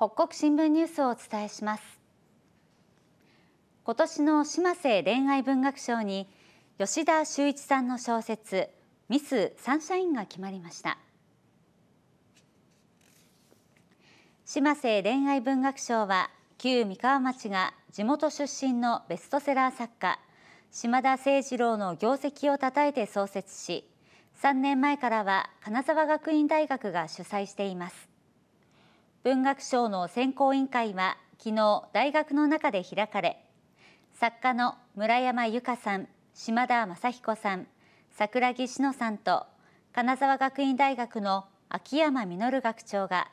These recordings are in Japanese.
北国新聞ニュースをお伝えします今年の島瀬恋愛文学賞に吉田修一さんの小説ミスサンシャインが決まりました島瀬恋愛文学賞は旧三河町が地元出身のベストセラー作家島田誠二郎の業績をたたえて創設し3年前からは金沢学院大学が主催しています文学賞の選考委員会は昨日大学の中で開かれ作家の村山由佳さん島田雅彦さん桜木志乃さんと金沢学院大学の秋山実学長が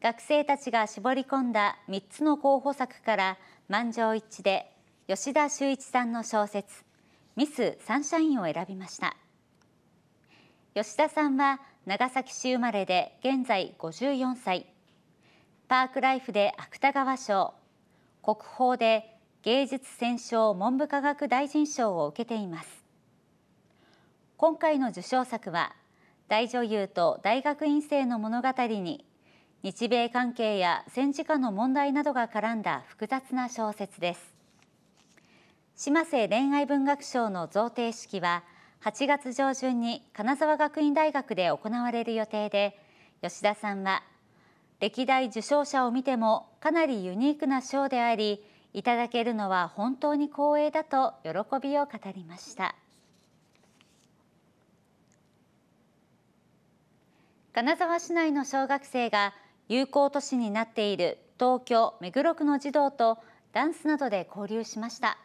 学生たちが絞り込んだ3つの候補作から満場一致で吉田修一さんの小説「ミス・サンシャイン」を選びました吉田さんは長崎市生まれで現在54歳パークライフで芥川賞国宝で芸術選奨文部科学大臣賞を受けています今回の受賞作は大女優と大学院生の物語に日米関係や戦時下の問題などが絡んだ複雑な小説です島瀬恋愛文学賞の贈呈式は8月上旬に金沢学院大学で行われる予定で吉田さんは歴代受賞者を見てもかなりユニークな賞でありいただけるのは本当に光栄だと喜びを語りました金沢市内の小学生が友好都市になっている東京目黒区の児童とダンスなどで交流しました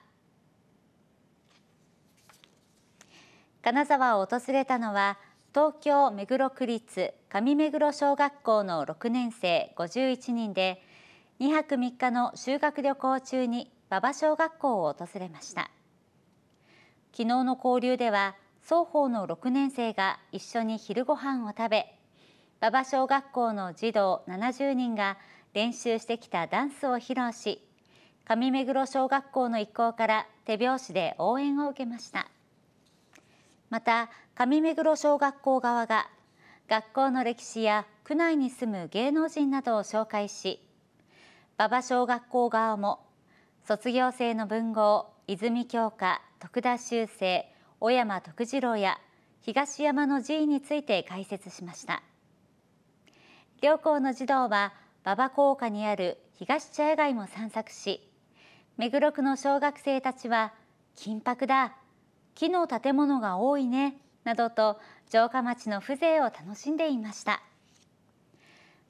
金沢を訪れたのは東京目黒区立上目黒小学校の6年生51人で2泊3日の修学旅行中に馬場小学校を訪れました昨日の交流では双方の6年生が一緒に昼ご飯を食べ馬場小学校の児童70人が練習してきたダンスを披露し上目黒小学校の一行から手拍子で応援を受けました。また上目黒小学校側が学校の歴史や区内に住む芸能人などを紹介し馬場小学校側も卒業生の文豪泉鏡花徳田修正小山徳次郎や東山の寺院について解説しました両校の児童は馬場高架にある東茶屋街も散策し目黒区の小学生たちは「金箔だ木の建物が多いねなどと城下町の風情を楽しんでいました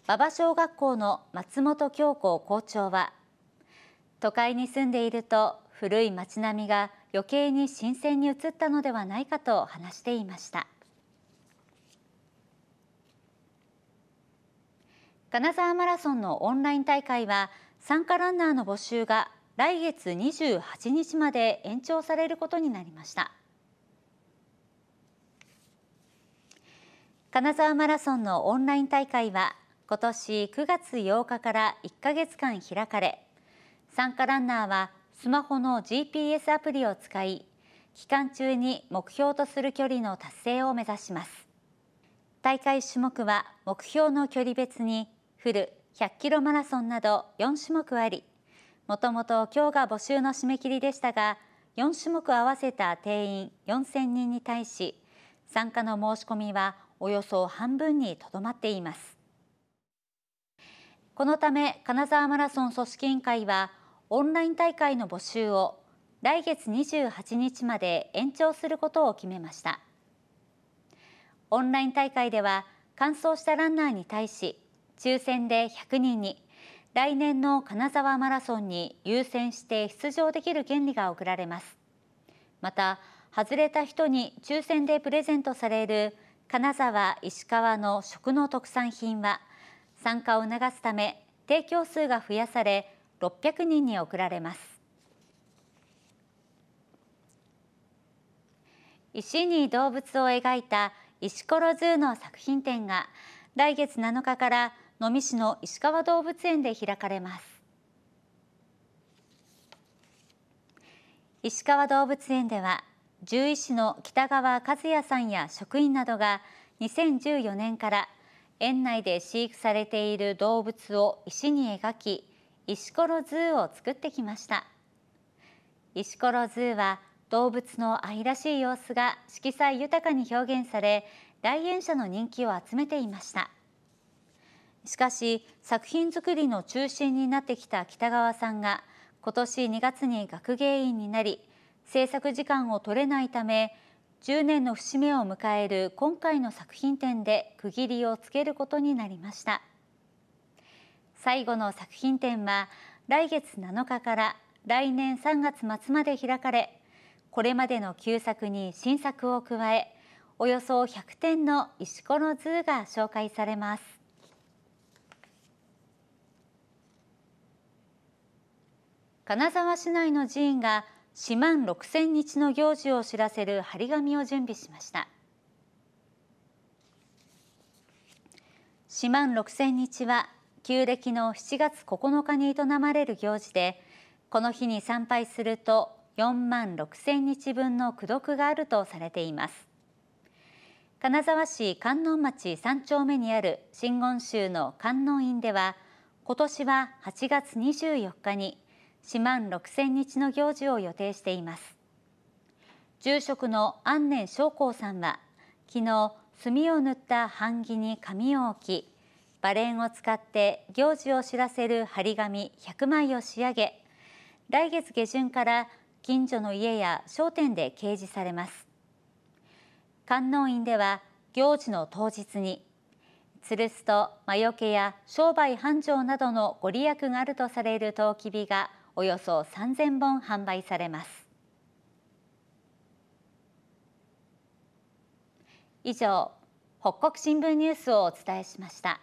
馬場小学校の松本京子校長は都会に住んでいると古い町並みが余計に新鮮に移ったのではないかと話していました金沢マラソンのオンライン大会は参加ランナーの募集が来月28日まで延長されることになりました。金沢マラソンのオンライン大会は今年9月8日から1ヶ月間開かれ参加ランナーはスマホの GPS アプリを使い期間中に目標とする距離の達成を目指します大会種目は目標の距離別にフル100キロマラソンなど4種目ありもともと今日が募集の締め切りでしたが4種目合わせた定員4000人に対し参加の申し込みはおよそ半分にとどまっていますこのため金沢マラソン組織委員会はオンライン大会の募集を来月28日まで延長することを決めましたオンライン大会では完走したランナーに対し抽選で100人に来年の金沢マラソンに優先して出場できる権利が贈られますまた外れた人に抽選でプレゼントされる金沢、石川の食の特産品は参加を促すため提供数が増やされ600人に送られます石に動物を描いた石ころズーの作品展が来月7日から能美市の石川動物園で開かれます石川動物園では獣医師の北川和也さんや職員などが2014年から園内で飼育されている動物を石に描き石ころズーを作ってきました石ころズーは動物の愛らしい様子が色彩豊かに表現され来園者の人気を集めていましたしかし作品作りの中心になってきた北川さんが今年2月に学芸員になり制作時間を取れないため10年の節目を迎える今回の作品展で区切りをつけることになりました最後の作品展は来月7日から来年3月末まで開かれこれまでの旧作に新作を加えおよそ100点の石ころ図が紹介されます金沢市内の寺院が四万六千日の行事を知らせる張り紙を準備しました四万六千日は旧暦の七月九日に営まれる行事でこの日に参拝すると四万六千日分の功徳があるとされています金沢市観音町三丁目にある真言宗の観音院では今年は8月24日に四万六千日の行事を予定しています住職の安念昌光さんは昨日墨を塗った版木に紙を置きバレンを使って行事を知らせる張り紙百枚を仕上げ来月下旬から近所の家や商店で掲示されます観音院では行事の当日に吊るすと魔除けや商売繁盛などのご利益があるとされるとう日がおよそ3000本販売されます以上北国新聞ニュースをお伝えしました。